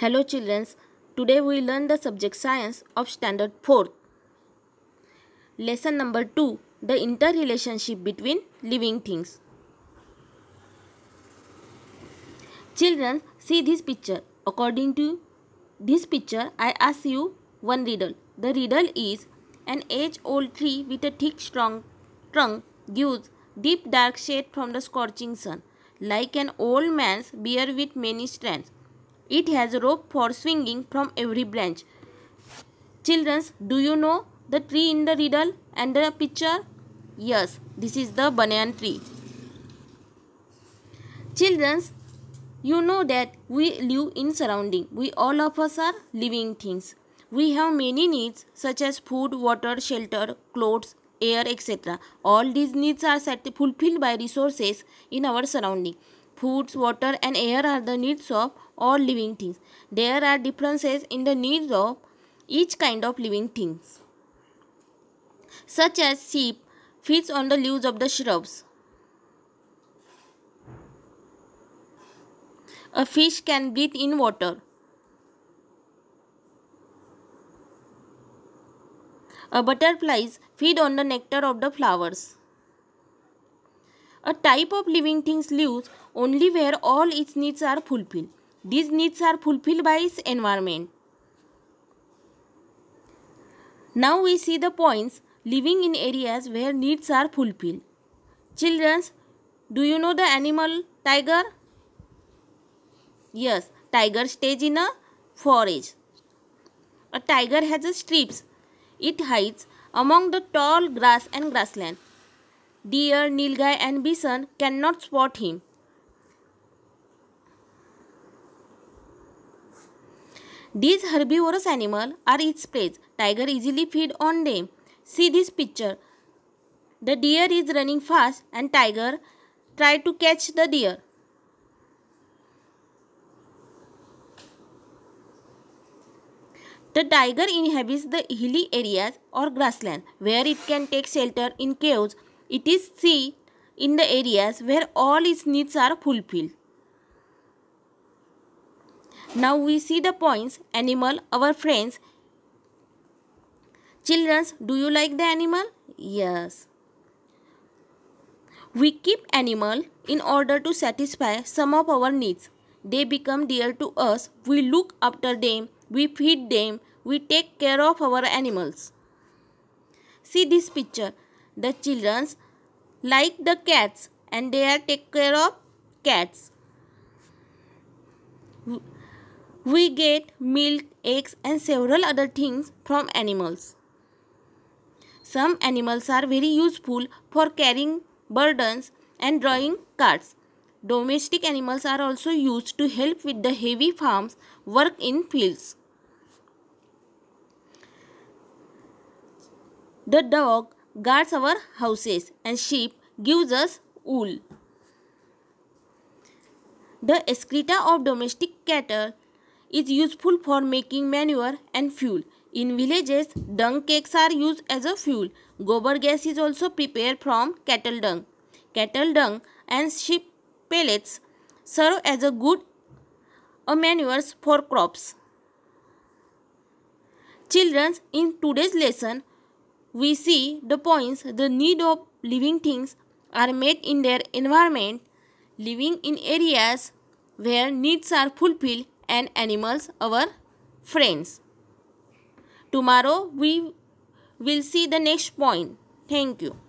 Hello children, today we learn the subject science of standard 4. Lesson number 2, the interrelationship between living things. Children, see this picture. According to this picture, I ask you one riddle. The riddle is an age-old tree with a thick strong trunk gives deep dark shade from the scorching sun, like an old man's beard with many strands. It has rope for swinging from every branch. Childrens, do you know the tree in the riddle and the picture? Yes, this is the banyan tree. Childrens, you know that we live in surrounding. We all of us are living things. We have many needs such as food, water, shelter, clothes, air, etc. All these needs are fulfilled by resources in our surrounding. Foods, water and air are the needs of or living things. There are differences in the needs of each kind of living things, such as sheep feeds on the leaves of the shrubs. A fish can breathe in water. A butterflies feed on the nectar of the flowers. A type of living things lives only where all its needs are fulfilled. These needs are fulfilled by its environment. Now we see the points living in areas where needs are fulfilled. Childrens, do you know the animal tiger? Yes, tiger stays in a forest. A tiger has a strips. It hides among the tall grass and grassland. Deer, nilgai and bison cannot spot him. These herbivorous animals are its prey. Tiger easily feed on them. See this picture. The deer is running fast and tiger try to catch the deer. The tiger inhabits the hilly areas or grassland where it can take shelter in caves. It is seen in the areas where all its needs are fulfilled. Now we see the points, animal, our friends. Childrens, do you like the animal? Yes. We keep animal in order to satisfy some of our needs. They become dear to us. We look after them. We feed them. We take care of our animals. See this picture. The childrens like the cats and they are take care of cats. We get milk, eggs and several other things from animals. Some animals are very useful for carrying burdens and drawing carts. Domestic animals are also used to help with the heavy farms work in fields. The dog guards our houses and sheep gives us wool. The excreta of domestic cattle is useful for making manure and fuel. In villages, dung cakes are used as a fuel. Gobar gas is also prepared from cattle dung. Cattle dung and sheep pellets serve as a good a manures for crops. Children, in today's lesson, we see the points the need of living things are met in their environment, living in areas where needs are fulfilled and animals our friends. Tomorrow we will see the next point. Thank you.